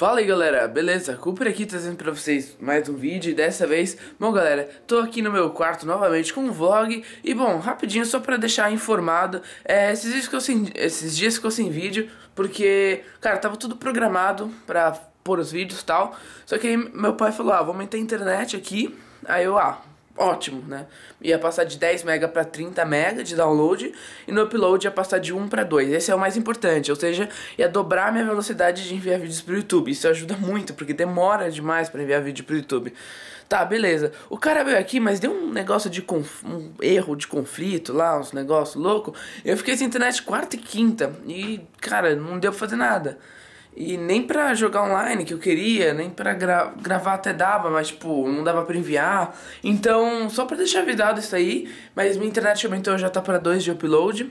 Fala aí galera, beleza? Cooper aqui trazendo pra vocês mais um vídeo e dessa vez, bom galera, tô aqui no meu quarto novamente com um vlog e bom, rapidinho só pra deixar informado, é, esses, dias eu sem, esses dias ficou sem vídeo porque, cara, tava tudo programado pra pôr os vídeos e tal, só que aí meu pai falou, ah, vou aumentar a internet aqui, aí eu, ah, ótimo, né? Ia passar de 10 mega para 30 mega de download e no upload ia passar de 1 para 2. Esse é o mais importante, ou seja, ia dobrar minha velocidade de enviar vídeos pro YouTube. Isso ajuda muito, porque demora demais para enviar vídeo pro YouTube. Tá, beleza. O cara veio aqui, mas deu um negócio de conf... um erro de conflito lá, uns negócios louco. Eu fiquei sem internet quarta e quinta e, cara, não deu pra fazer nada. E nem pra jogar online que eu queria, nem pra gra gravar até dava, mas tipo, não dava pra enviar. Então, só pra deixar avisado isso aí, mas minha internet aumentou, já tá pra 2 de upload.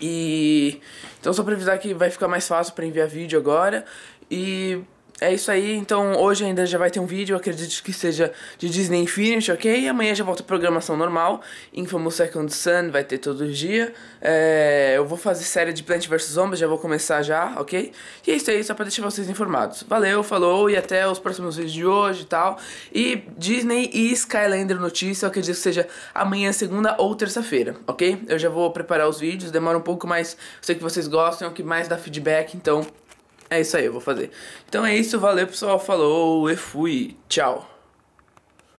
E. Então, só pra avisar que vai ficar mais fácil pra enviar vídeo agora. E é isso aí, então hoje ainda já vai ter um vídeo, acredito que seja de Disney Infinity, ok? E amanhã já volta a programação normal, Infamous Second Sun vai ter todo dia. É, eu vou fazer série de Plant vs Zombies, já vou começar já, ok? E é isso aí, só pra deixar vocês informados. Valeu, falou e até os próximos vídeos de hoje e tal. E Disney e Skylander notícia, acredito que seja amanhã, segunda ou terça-feira, ok? Eu já vou preparar os vídeos, demora um pouco, mas eu sei que vocês gostam, é o que mais dá feedback, então é isso aí, eu vou fazer. Então é isso, valeu pessoal, falou, e fui, tchau.